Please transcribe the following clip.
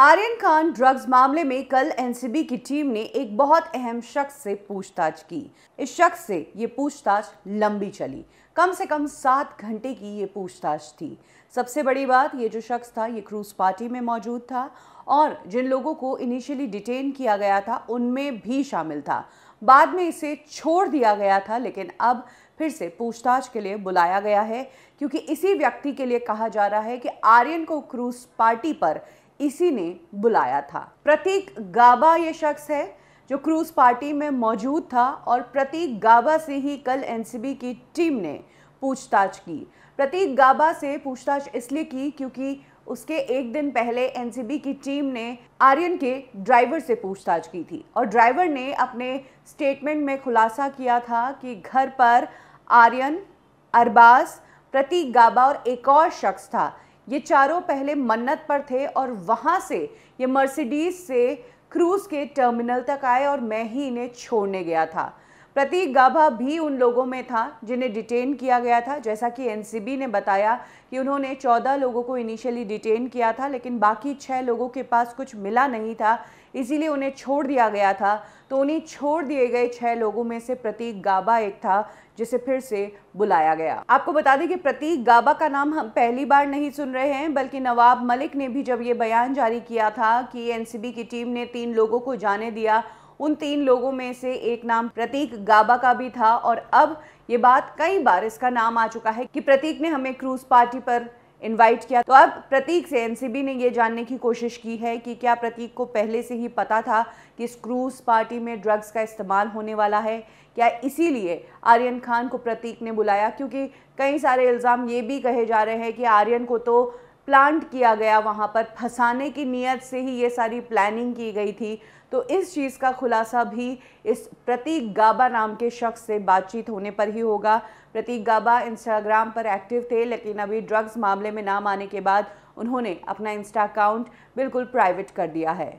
Aryan Khan drugs मामले में कल एनसीबी की टीम ने एक बहुत अहम शख्स से पूछताछ की इस शख्स से ये पूछताछ लंबी चली कम से कम सात घंटे की ये पूछताछ थी सबसे बड़ी बात ये जो शख्स था ये क्रूज पार्टी में मौजूद था और जिन लोगों को इनिशियली डिटेन किया गया था उनमें भी शामिल था बाद में इसे छोड़ दिया गया था लेकिन अब फिर से पूछताछ के लिए बुलाया गया है क्योंकि इसी व्यक्ति के लिए कहा जा रहा है कि आर्यन को क्रूज पार्टी पर इसी ने बुलाया था प्रतीक गाबा ये शख्स है जो क्रूज पार्टी में मौजूद था और प्रतीक गाबा से ही कल एनसीबी की टीम ने पूछताछ की प्रतीक गाबा से पूछताछ इसलिए की क्योंकि उसके एक दिन पहले एनसीबी की टीम ने आर्यन के ड्राइवर से पूछताछ की थी और ड्राइवर ने अपने स्टेटमेंट में खुलासा किया था कि घर पर आर्यन अरबाज प्रतीक गाबा और एक और शख्स था ये चारों पहले मन्नत पर थे और वहाँ से ये मर्सिडीज़ से क्रूज़ के टर्मिनल तक आए और मैं ही इन्हें छोड़ने गया था प्रतीक गाभा भी उन लोगों में था जिन्हें डिटेन किया गया था जैसा कि एनसीबी ने बताया कि उन्होंने 14 लोगों को इनिशियली डिटेन किया था लेकिन बाकी छः लोगों के पास कुछ मिला नहीं था इसीलिए उन्हें छोड़ दिया गया था तो उन्हें छोड़ दिए गए छः लोगों में से प्रतीक गाबा एक था जिसे फिर से बुलाया गया आपको बता दें कि प्रतीक गाबा का नाम हम पहली बार नहीं सुन रहे हैं बल्कि नवाब मलिक ने भी जब ये बयान जारी किया था कि एनसीबी की टीम ने तीन लोगों को जाने दिया उन तीन लोगों में से एक नाम प्रतीक गाबा का भी था और अब ये बात कई बार इसका नाम आ चुका है कि प्रतीक ने हमें क्रूज पार्टी पर इनवाइट किया तो अब प्रतीक से एनसीबी ने ये जानने की कोशिश की है कि क्या प्रतीक को पहले से ही पता था कि इस क्रूज पार्टी में ड्रग्स का इस्तेमाल होने वाला है क्या इसीलिए आर्यन खान को प्रतीक ने बुलाया क्योंकि कई सारे इल्ज़ाम ये भी कहे जा रहे हैं कि आर्यन को तो प्लांट किया गया वहाँ पर फंसाने की नीयत से ही ये सारी प्लानिंग की गई थी तो इस चीज़ का खुलासा भी इस प्रतीक गाबा नाम के शख्स से बातचीत होने पर ही होगा प्रतीक गाबा इंस्टाग्राम पर एक्टिव थे लेकिन अभी ड्रग्स मामले में नाम आने के बाद उन्होंने अपना इंस्टा अकाउंट बिल्कुल प्राइवेट कर दिया है